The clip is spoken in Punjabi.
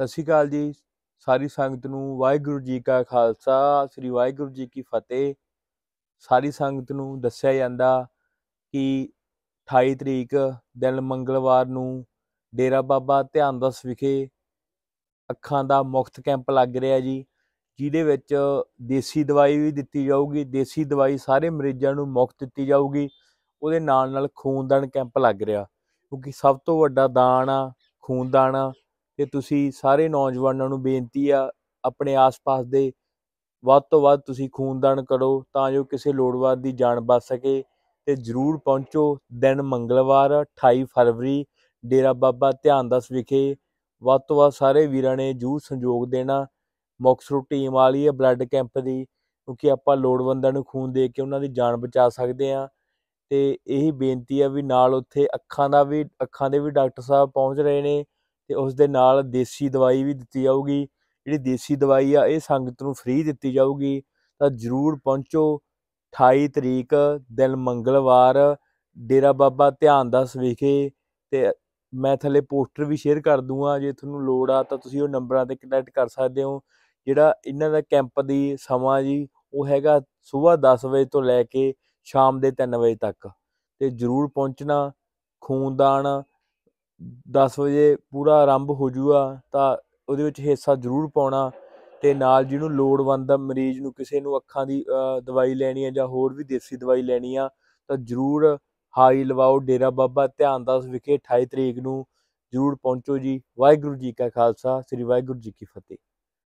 ਸਤਿ ਸ਼੍ਰੀ ਅਕਾਲ ਜੀ ਸਾਰੀ ਸੰਗਤ ਨੂੰ ਵਾਹਿਗੁਰੂ ਜੀ ਕਾ ਖਾਲਸਾ ਸ੍ਰੀ ਵਾਹਿਗੁਰੂ ਜੀ ਕੀ ਫਤਿਹ ਸਾਰੀ ਸੰਗਤ ਨੂੰ ਦੱਸਿਆ ਜਾਂਦਾ ਕਿ 28 ਤਰੀਕ ਦਿਨ ਮੰਗਲਵਾਰ ਨੂੰ ਡੇਰਾ ਬਾਬਾ ਧਿਆਨ ਦਸ ਵਿਖੇ ਅੱਖਾਂ ਦਾ ਮੁਫਤ ਕੈਂਪ ਲੱਗ ਰਿਹਾ ਜੀ ਜਿਹਦੇ ਵਿੱਚ ਦੇਸੀ ਦਵਾਈ ਵੀ ਦਿੱਤੀ ਜਾਊਗੀ ਦੇਸੀ ਦਵਾਈ ਸਾਰੇ ਮਰੀਜ਼ਾਂ ਨੂੰ ਮੁਫਤ ਦਿੱਤੀ ਜਾਊਗੀ ਉਹਦੇ ਨਾਲ ਨਾਲ ਖੂਨਦਾਨ ਕੈਂਪ ਲੱਗ ਰਿਹਾ ਕਿਉਂਕਿ ਸਭ ਤੋਂ ਵੱਡਾ ਦਾਨ ਆ ਖੂਨਦਾਨ ਆ ਤੇ ਤੁਸੀਂ ਸਾਰੇ ਨੌਜਵਾਨਾਂ ਨੂੰ ਬੇਨਤੀ ਆ ਆਪਣੇ ਆਸ-ਪਾਸ ਦੇ ਵੱਧ ਤੋਂ ਵੱਧ ਤੁਸੀਂ ਖੂਨਦਾਨ ਕਰੋ ਤਾਂ ਜੋ ਕਿਸੇ ਲੋੜਵਾਰ ਦੀ ਜਾਨ ਬਚ ਸਕੇ ਤੇ ਜ਼ਰੂਰ ਪਹੁੰਚੋ ਦਿਨ ਮੰਗਲਵਾਰ 28 ਫਰਵਰੀ ਡੇਰਾ ਬਾਬਾ ਧਿਆਨਦਾਸ ਵਿਖੇ ਵੱਧ ਤੋਂ ਵੱਧ ਸਾਰੇ ਵੀਰਾਂ ਨੇ ਜੂ ਸੰਯੋਗ ਦੇਣਾ ਮੌਕਸਰੂ ਟੀਮ ਵਾਲੀ ਹੈ ਬਲੱਡ ਕੈਂਪ ਦੀ ਕਿਉਂਕਿ ਆਪਾਂ ਲੋੜਵੰਦਾਂ ਨੂੰ ਖੂਨ ਦੇ ਕੇ ਉਹਨਾਂ ਦੀ ਜਾਨ ਬਚਾ ਸਕਦੇ ਆ ਤੇ ਇਹੀ ਬੇਨਤੀ ਆ ਵੀ ਨਾਲ ਉੱਥੇ ਅੱਖਾਂ ਦਾ ਵੀ ਅੱਖਾਂ ਦੇ ਵੀ ਡਾਕਟਰ ਸਾਹਿਬ ਪਹੁੰਚ ਰਹੇ ਨੇ ਤੇ ਉਸ ਦੇ ਨਾਲ ਦੇਸੀ ਦਵਾਈ ਵੀ ਦਿੱਤੀ ਜਾਊਗੀ ਜਿਹੜੀ ਦੇਸੀ ਦਵਾਈ ਆ ਇਹ ਸੰਗਤ ਨੂੰ ਫ੍ਰੀ ਦਿੱਤੀ ਜਾਊਗੀ ਤਾਂ ਜਰੂਰ ਪਹੁੰਚੋ 28 ਤਰੀਕ ਦਿਨ ਮੰਗਲਵਾਰ ਡੇਰਾ ਬਾਬਾ ਧਿਆਨ ਦਾਸ ਵਿਖੇ ਤੇ ਮੈਂ ਥੱਲੇ ਪੋਸਟਰ ਵੀ ਸ਼ੇਅਰ ਕਰ ਦੂੰਗਾ ਜੇ ਤੁਹਾਨੂੰ ਲੋੜ ਆ ਤਾਂ ਤੁਸੀਂ ਉਹ ਨੰਬਰਾਂ ਤੇ ਕੰਟੈਕਟ ਕਰ ਸਕਦੇ ਹੋ ਜਿਹੜਾ ਇਹਨਾਂ ਦਾ ਕੈਂਪ ਦੀ ਸਮਾਂ ਜੀ ਉਹ ਹੈਗਾ ਸਵੇਰ 10 ਵਜੇ ਤੋਂ ਲੈ ਕੇ ਸ਼ਾਮ ਦੇ 3 ਵਜੇ ਤੱਕ ਤੇ ਜਰੂਰ ਪਹੁੰਚਣਾ ਖੂਨਦਾਨ 10 ਵਜੇ ਪੂਰਾ ਆਰੰਭ ਹੋ ਜੂਗਾ ਤਾਂ ਉਹਦੇ ਵਿੱਚ ਹਿੱਸਾ ਜ਼ਰੂਰ ਪਾਉਣਾ ਤੇ ਨਾਲ ਜਿਹਨੂੰ ਲੋੜਵੰਦ ਮਰੀਜ਼ ਨੂੰ ਕਿਸੇ ਨੂੰ ਅੱਖਾਂ ਦੀ ਦਵਾਈ ਲੈਣੀ ਹੈ ਜਾਂ ਹੋਰ ਵੀ ਦੇਸੀ ਦਵਾਈ ਲੈਣੀ ਆ ਤਾਂ ਜ਼ਰੂਰ ਹਾਈ ਲਵਾਓ ਡੇਰਾ ਬਾਬਾ ਧਿਆਨ ਦਾਸ ਵਿਖੇ 28 ਤਰੀਕ ਨੂੰ ਜ਼ਰੂਰ ਪਹੁੰਚੋ ਜੀ ਵਾਹਿਗੁਰੂ ਜੀ ਕਾ ਖਾਲਸਾ ਸ੍ਰੀ ਵਾਹਿਗੁਰੂ ਜੀ ਕੀ ਫਤਿਹ